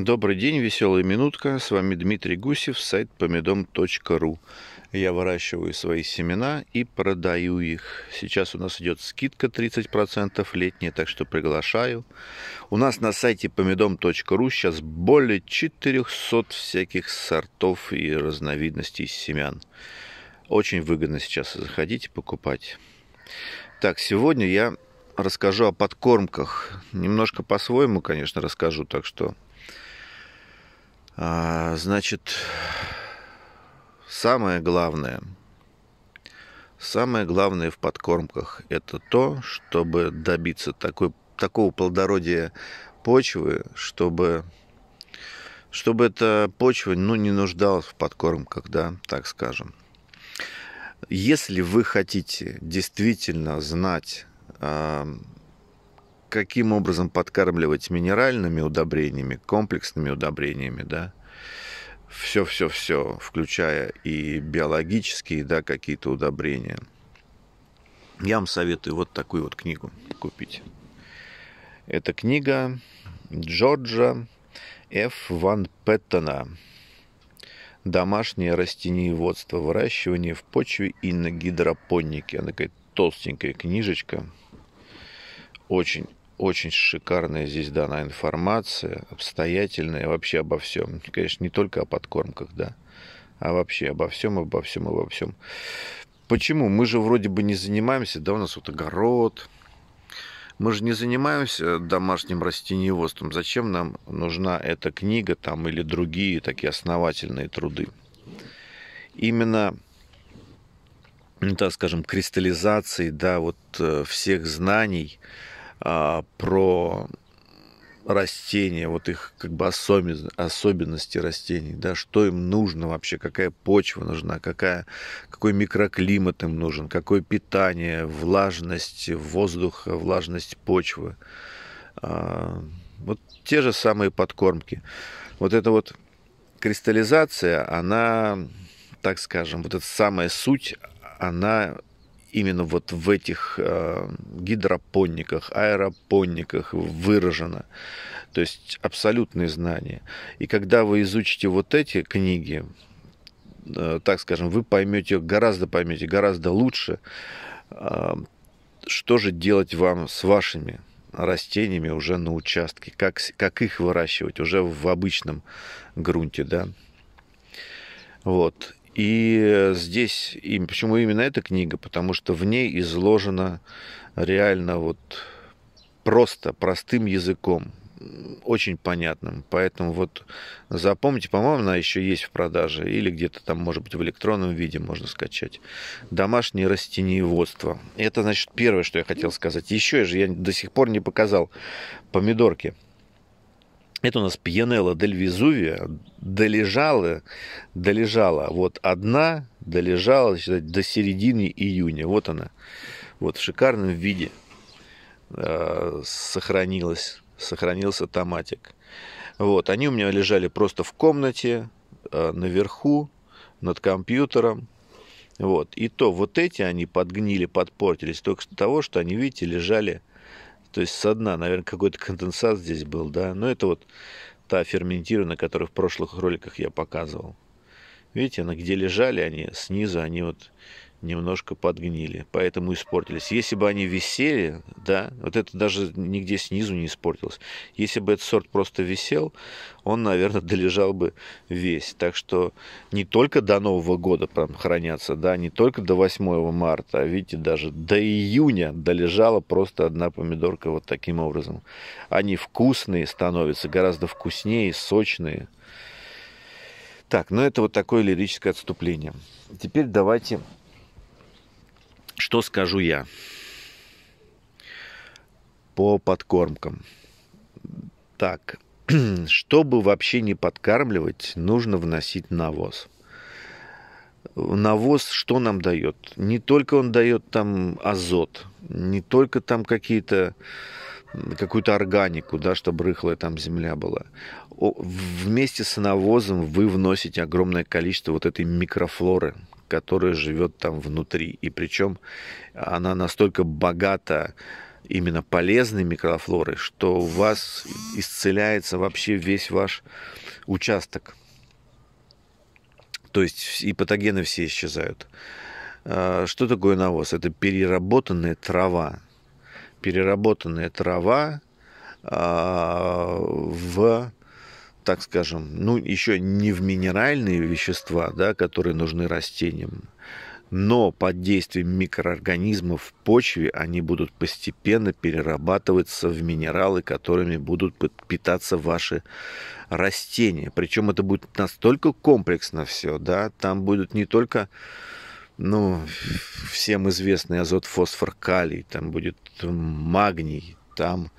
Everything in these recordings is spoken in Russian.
Добрый день, веселая минутка. С вами Дмитрий Гусев, сайт помидом.ру. Я выращиваю свои семена и продаю их. Сейчас у нас идет скидка 30% летняя, так что приглашаю. У нас на сайте помидом.ру сейчас более 400 всяких сортов и разновидностей семян. Очень выгодно сейчас. Заходите покупать. Так, сегодня я расскажу о подкормках. Немножко по-своему, конечно, расскажу, так что а, значит, самое главное, самое главное в подкормках – это то, чтобы добиться такой, такого плодородия почвы, чтобы чтобы эта почва ну, не нуждалась в подкормках, да, так скажем. Если вы хотите действительно знать, а, каким образом подкармливать минеральными удобрениями, комплексными удобрениями, да, все-все-все, включая и биологические, да, какие-то удобрения. Я вам советую вот такую вот книгу купить. Это книга Джорджа Ф. Ван Петтона «Домашнее растениеводство. Выращивание в почве и на гидропонике». Она такая толстенькая книжечка. Очень очень шикарная здесь дана информация, обстоятельная вообще обо всем. Конечно, не только о подкормках, да, а вообще обо всем, обо всем, обо всем. Почему? Мы же вроде бы не занимаемся, да, у нас вот огород, мы же не занимаемся домашним растениеводством. Зачем нам нужна эта книга там, или другие такие основательные труды? Именно, ну, так скажем, кристаллизации да, вот, э, всех знаний, а, про растения, вот их как бы особенности, растений, да, что им нужно вообще, какая почва нужна, какая, какой микроклимат им нужен, какое питание, влажность воздуха, влажность почвы. А, вот те же самые подкормки. Вот эта вот кристаллизация, она, так скажем, вот эта самая суть, она именно вот в этих э, гидропонниках, аэропонниках выражено. То есть абсолютные знания. И когда вы изучите вот эти книги, э, так скажем, вы поймете, гораздо поймете, гораздо лучше, э, что же делать вам с вашими растениями уже на участке, как, как их выращивать уже в обычном грунте, да. Вот. И здесь, и почему именно эта книга? Потому что в ней изложено реально вот просто, простым языком, очень понятным. Поэтому вот запомните, по-моему, она еще есть в продаже или где-то там, может быть, в электронном виде можно скачать. Домашнее растениеводство. Это, значит, первое, что я хотел сказать. Еще же я до сих пор не показал помидорки – это у нас Пьянелла Дель Везувия, долежала, долежала, вот одна долежала считать, до середины июня. Вот она, вот в шикарном виде э, сохранилась, сохранился томатик. Вот, они у меня лежали просто в комнате, э, наверху, над компьютером. Вот, и то вот эти они подгнили, подпортились только с того, что они, видите, лежали то есть со дна, наверное, какой-то конденсат здесь был, да. Но это вот та ферментированная, которую в прошлых роликах я показывал. Видите, она где лежали они, снизу они вот немножко подгнили, поэтому испортились. Если бы они висели, да, вот это даже нигде снизу не испортилось. Если бы этот сорт просто висел, он, наверное, долежал бы весь. Так что не только до Нового года прям хранятся, да, не только до 8 марта, а видите, даже до июня долежала просто одна помидорка вот таким образом. Они вкусные становятся, гораздо вкуснее, сочные. Так, ну это вот такое лирическое отступление. Теперь давайте что скажу я по подкормкам? Так, чтобы вообще не подкармливать, нужно вносить навоз. Навоз что нам дает? Не только он дает там азот, не только там какие-то какую-то органику, да, чтобы рыхлая там земля была. Вместе с навозом вы вносите огромное количество вот этой микрофлоры, которая живет там внутри. И причем она настолько богата именно полезной микрофлорой, что у вас исцеляется вообще весь ваш участок. То есть и патогены все исчезают. А, что такое навоз? Это переработанная трава. Переработанная трава а, в так скажем, ну, еще не в минеральные вещества, да, которые нужны растениям, но под действием микроорганизмов в почве они будут постепенно перерабатываться в минералы, которыми будут питаться ваши растения. Причем это будет настолько комплексно все, да, там будут не только ну, всем известный азот, фосфор, калий, там будет магний, там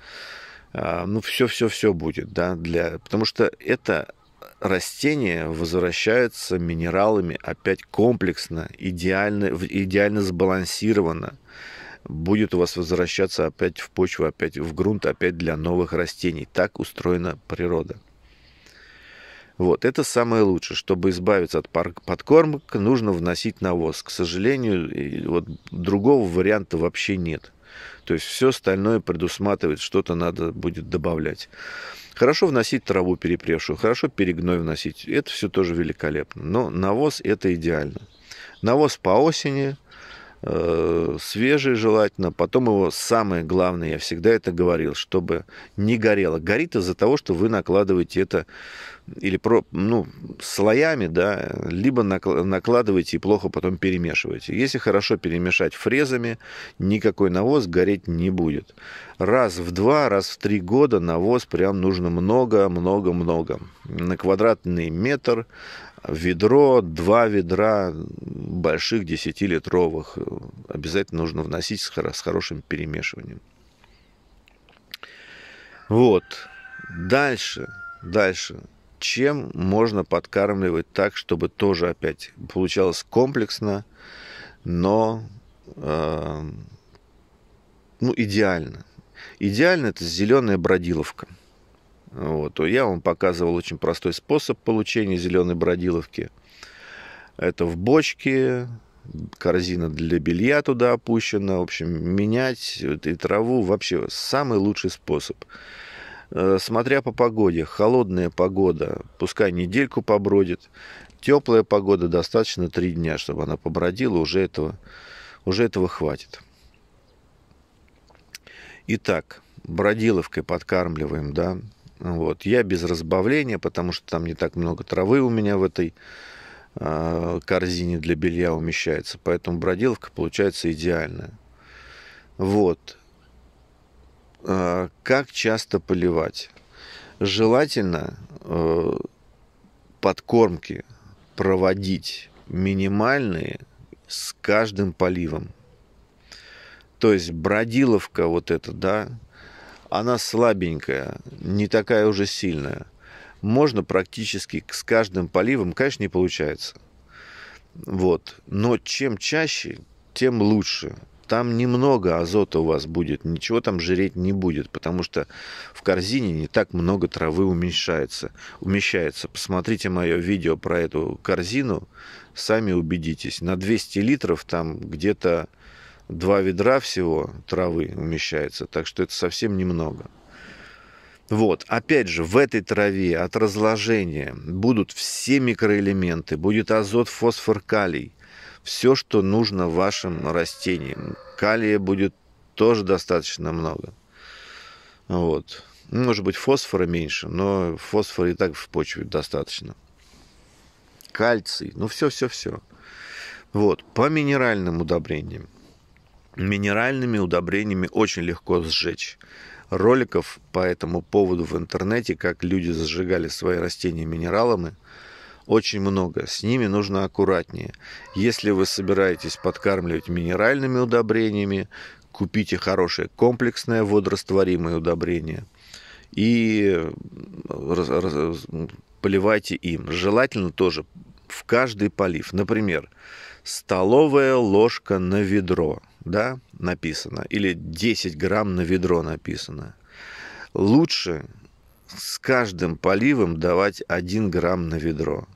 а, ну, все-все-все будет, да, для... потому что это растения возвращаются минералами опять комплексно, идеально, идеально сбалансированно. Будет у вас возвращаться опять в почву, опять в грунт, опять для новых растений. Так устроена природа. Вот, это самое лучшее. Чтобы избавиться от подкормок, нужно вносить навоз. К сожалению, вот другого варианта вообще нет – то есть все остальное предусматривает, что-то надо будет добавлять. Хорошо вносить траву перепревшую, хорошо перегной вносить. Это все тоже великолепно. Но навоз – это идеально. Навоз по осени – Э, свежий желательно. Потом его самое главное, я всегда это говорил, чтобы не горело. Горит из-за того, что вы накладываете это или про, ну, слоями, да, либо накладываете и плохо потом перемешиваете. Если хорошо перемешать фрезами, никакой навоз гореть не будет. Раз в два, раз в три года навоз прям нужно много-много-много. На квадратный метр ведро, два ведра больших 10-литровых обязательно нужно вносить с, с хорошим перемешиванием. Вот. Дальше, дальше. Чем можно подкармливать так, чтобы тоже опять получалось комплексно, но э, ну, идеально. Идеально это зеленая бродиловка – вот. я вам показывал очень простой способ получения зеленой бродиловки. Это в бочке, корзина для белья туда опущена. В общем, менять и траву вообще самый лучший способ. Э, смотря по погоде, холодная погода, пускай недельку побродит, теплая погода, достаточно три дня, чтобы она побродила, уже этого, уже этого хватит. Итак, бродиловкой подкармливаем, да, вот. Я без разбавления, потому что там не так много травы у меня в этой э, корзине для белья умещается. Поэтому броделка получается идеальная. Вот. Э, как часто поливать? Желательно э, подкормки проводить минимальные с каждым поливом. То есть бродиловка вот эта, да, она слабенькая, не такая уже сильная. Можно практически с каждым поливом, конечно, не получается. Вот. Но чем чаще, тем лучше. Там немного азота у вас будет, ничего там жреть не будет, потому что в корзине не так много травы уменьшается. умещается. Посмотрите мое видео про эту корзину, сами убедитесь. На 200 литров там где-то два ведра всего травы умещается, так что это совсем немного. Вот, опять же, в этой траве от разложения будут все микроэлементы, будет азот, фосфор, калий, все, что нужно вашим растениям. Калия будет тоже достаточно много. Вот. Ну, может быть, фосфора меньше, но фосфора и так в почве достаточно. Кальций, ну все-все-все. Вот, по минеральным удобрениям минеральными удобрениями очень легко сжечь. Роликов по этому поводу в интернете, как люди зажигали свои растения минералами, очень много. С ними нужно аккуратнее. Если вы собираетесь подкармливать минеральными удобрениями, купите хорошее комплексное водорастворимое удобрение и э, поливайте им. Желательно тоже в каждый полив. Например, столовая ложка на ведро – да, написано, или 10 грамм на ведро написано. Лучше с каждым поливом давать 1 грамм на ведро.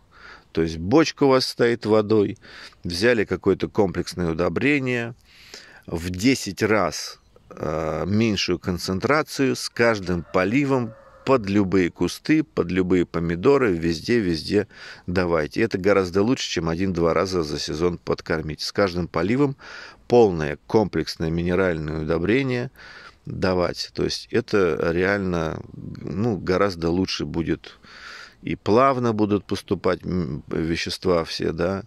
То есть бочка у вас стоит водой, взяли какое-то комплексное удобрение, в 10 раз э, меньшую концентрацию с каждым поливом под любые кусты, под любые помидоры, везде-везде давайте. Это гораздо лучше, чем один-два раза за сезон подкормить. С каждым поливом полное комплексное минеральное удобрение давать. То есть это реально ну, гораздо лучше будет. И плавно будут поступать вещества все, да.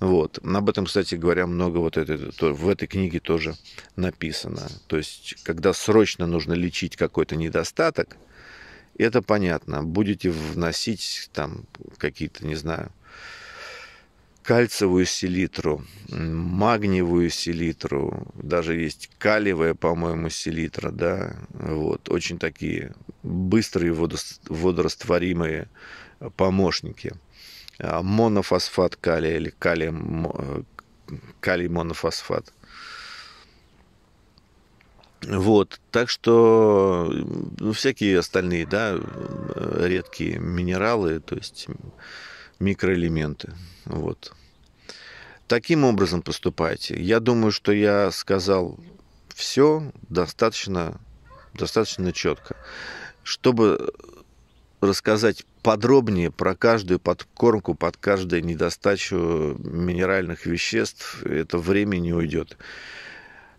Вот. Об этом, кстати говоря, много вот это, в этой книге тоже написано. То есть, когда срочно нужно лечить какой-то недостаток – это понятно. Будете вносить там какие-то, не знаю, кальциевую селитру, магниевую селитру, даже есть калиевая, по-моему, селитра, да, вот, очень такие быстрые водорастворимые помощники. А, монофосфат калия или калий, э, калий монофосфат – вот, так что ну, всякие остальные, да, э, редкие минералы, то есть микроэлементы, вот. Таким образом поступайте. Я думаю, что я сказал все достаточно, достаточно четко. Чтобы рассказать подробнее про каждую подкормку, под каждую недостачу минеральных веществ, это время не уйдет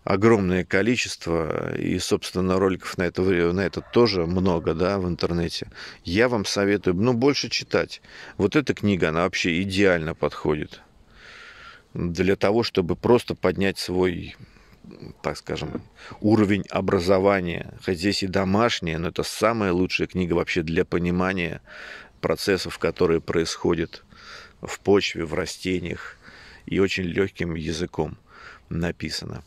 огромное количество, и, собственно, роликов на это, на это тоже много, да, в интернете. Я вам советую, ну, больше читать. Вот эта книга, она вообще идеально подходит для того, чтобы просто поднять свой так скажем, уровень образования. Хоть здесь и домашняя, но это самая лучшая книга вообще для понимания процессов, которые происходят в почве, в растениях, и очень легким языком написано.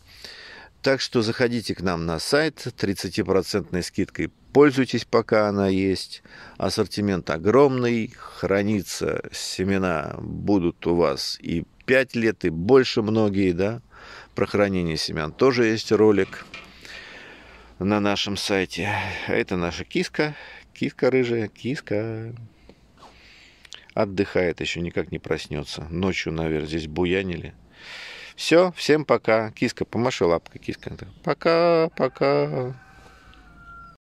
Так что заходите к нам на сайт, 30% скидкой пользуйтесь, пока она есть. Ассортимент огромный, хранится, семена будут у вас и 5 лет, и больше многие, да. Про хранение семян тоже есть ролик на нашем сайте. это наша киска, киска рыжая, киска отдыхает, еще никак не проснется. Ночью, наверное, здесь буянили. Все, всем пока. Киска, помаши лапкой, киска. Пока, пока.